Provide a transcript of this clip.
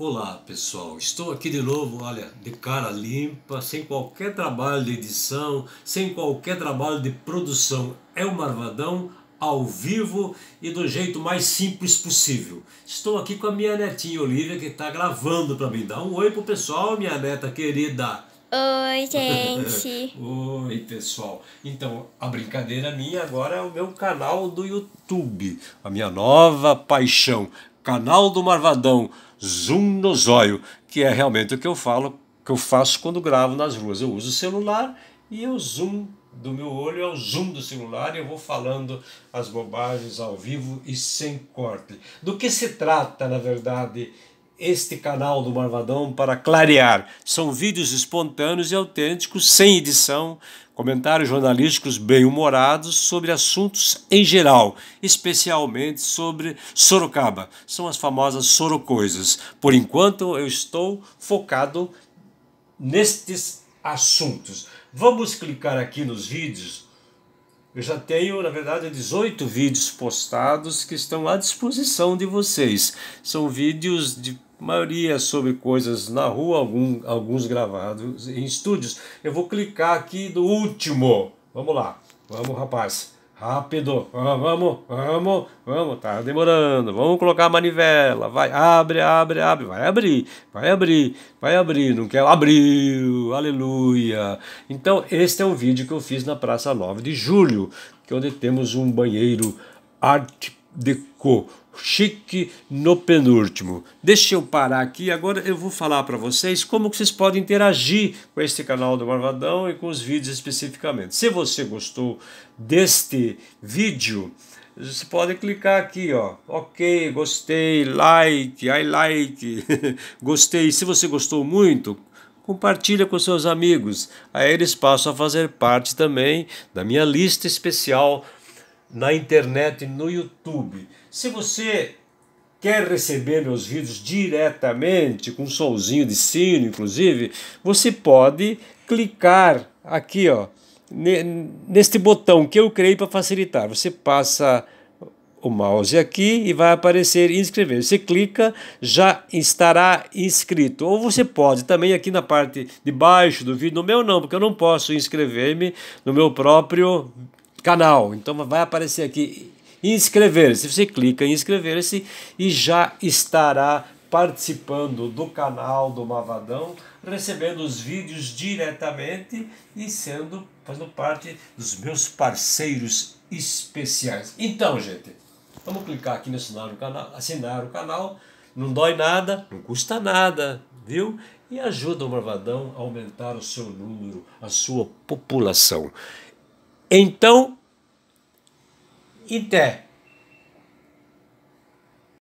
Olá pessoal, estou aqui de novo, olha, de cara limpa, sem qualquer trabalho de edição, sem qualquer trabalho de produção. É o Marvadão ao vivo e do jeito mais simples possível. Estou aqui com a minha netinha Olivia que está gravando para mim. Dá um oi pro pessoal, minha neta querida. Oi, gente. Oi, pessoal. Então, a brincadeira minha agora é o meu canal do YouTube, a minha nova paixão, canal do Marvadão zoom no zóio, que é realmente o que eu falo, que eu faço quando gravo nas ruas. Eu uso o celular e o zoom do meu olho é o zoom do celular e eu vou falando as bobagens ao vivo e sem corte. Do que se trata, na verdade, este canal do Marvadão para clarear. São vídeos espontâneos e autênticos, sem edição, comentários jornalísticos bem-humorados sobre assuntos em geral, especialmente sobre Sorocaba. São as famosas sorocoisas. Por enquanto, eu estou focado nestes assuntos. Vamos clicar aqui nos vídeos. Eu já tenho, na verdade, 18 vídeos postados que estão à disposição de vocês. São vídeos de maioria sobre coisas na rua, algum, alguns gravados em estúdios. Eu vou clicar aqui do último. Vamos lá, vamos rapaz. Rápido, vamos, vamos, vamos, tá demorando. Vamos colocar a manivela. Vai, abre, abre, abre, vai abrir, vai abrir, vai abrir. Não quer, abriu, aleluia. Então, este é um vídeo que eu fiz na Praça 9 de Julho, que é onde temos um banheiro arte Deco, chique no penúltimo. Deixa eu parar aqui, agora eu vou falar para vocês como que vocês podem interagir com este canal do Marvadão e com os vídeos especificamente. Se você gostou deste vídeo, você pode clicar aqui, ó. Ok, gostei, like, I like, gostei. Se você gostou muito, compartilha com seus amigos. Aí eles passam a fazer parte também da minha lista especial na internet, no YouTube. Se você quer receber meus vídeos diretamente, com um solzinho de sino, inclusive, você pode clicar aqui, ó, neste botão que eu criei para facilitar. Você passa o mouse aqui e vai aparecer inscrever. Você clica, já estará inscrito. Ou você pode também aqui na parte de baixo do vídeo, no meu não, porque eu não posso inscrever-me no meu próprio canal. Então vai aparecer aqui inscrever-se. Você clica em inscrever-se e já estará participando do canal do Mavadão, recebendo os vídeos diretamente e sendo fazendo parte dos meus parceiros especiais. Então, gente, vamos clicar aqui no assinar o canal, assinar o canal, não dói nada, não custa nada, viu? E ajuda o Mavadão a aumentar o seu número, a sua população. Então, ité